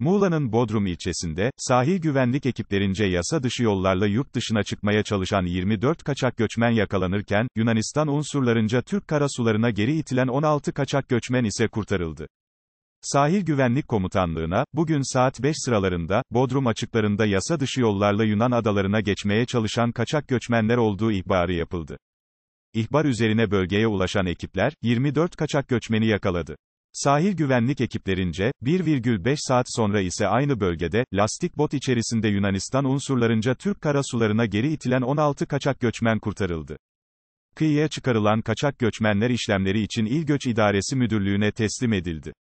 Muğla'nın Bodrum ilçesinde, sahil güvenlik ekiplerince yasa dışı yollarla yurt dışına çıkmaya çalışan 24 kaçak göçmen yakalanırken, Yunanistan unsurlarınca Türk karasularına geri itilen 16 kaçak göçmen ise kurtarıldı. Sahil Güvenlik Komutanlığı'na, bugün saat 5 sıralarında, Bodrum açıklarında yasa dışı yollarla Yunan adalarına geçmeye çalışan kaçak göçmenler olduğu ihbarı yapıldı. İhbar üzerine bölgeye ulaşan ekipler, 24 kaçak göçmeni yakaladı. Sahil güvenlik ekiplerince, 1,5 saat sonra ise aynı bölgede, lastik bot içerisinde Yunanistan unsurlarınca Türk karasularına geri itilen 16 kaçak göçmen kurtarıldı. Kıyıya çıkarılan kaçak göçmenler işlemleri için İl Göç İdaresi Müdürlüğü'ne teslim edildi.